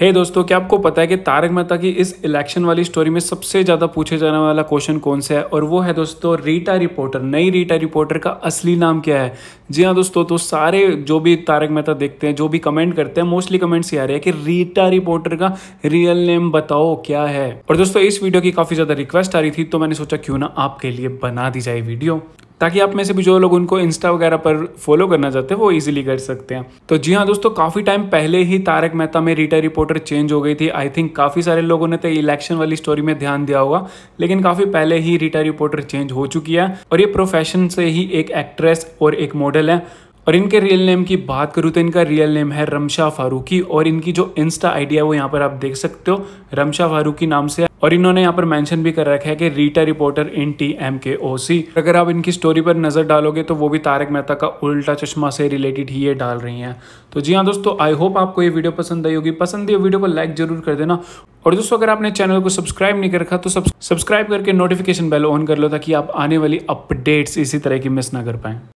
हे hey दोस्तों क्या आपको पता है कि तारक मेहता की इस इलेक्शन वाली स्टोरी में सबसे ज़्यादा पूछे जाने वाला क्वेश्चन कौन सा है और वो है दोस्तों रीटा रिपोर्टर नई रीटा रिपोर्टर का असली नाम क्या है जी हाँ दोस्तों तो सारे जो भी तारक मेहता देखते हैं जो भी कमेंट करते हैं मोस्टली कमेंट्स ये आ रहे हैं कि रीटा रिपोर्टर का रियल नेम बताओ क्या है और दोस्तों इस वीडियो की काफ़ी ज़्यादा रिक्वेस्ट आ रही थी तो मैंने सोचा क्यों ना आपके लिए बना दी जाए वीडियो ताकि आप में से भी जो लोग उनको इंस्टा वगैरह पर फॉलो करना चाहते हैं वो इजीली कर सकते हैं तो जी हाँ दोस्तों काफ़ी टाइम पहले ही तारक मेहता में रीटा रिपोर्टर चेंज हो गई थी आई थिंक काफ़ी सारे लोगों ने तो इलेक्शन वाली स्टोरी में ध्यान दिया होगा लेकिन काफ़ी पहले ही रीटा रिपोर्टर चेंज हो चुकी है और ये प्रोफेशन से ही एक एक्ट्रेस और एक मॉडल है और इनके रियल नेम की बात करूँ तो इनका रियल नेम है रमशा फारूकी और इनकी जो इंस्टा आइडिया है वो यहाँ पर आप देख सकते हो रमशा फारूकी नाम से और इन्होंने यहाँ पर मेंशन भी कर रखा है कि Rita reporter in T M K O सी अगर आप इनकी स्टोरी पर नज़र डालोगे तो वो भी तारक मेहता का उल्टा चश्मा से रिलेटेड ही ये डाल रही हैं तो जी हाँ दोस्तों आई होप आपको ये वीडियो पसंद आई होगी पसंद ये वीडियो को लाइक जरूर कर देना और दोस्तों अगर आपने चैनल को सब्सक्राइब नहीं कर रखा तो सब्सक्राइब करके नोटिफिकेशन बेल ऑन कर लो ताकि आप आने वाली अपडेट्स इसी तरह की मिस ना कर पाएँ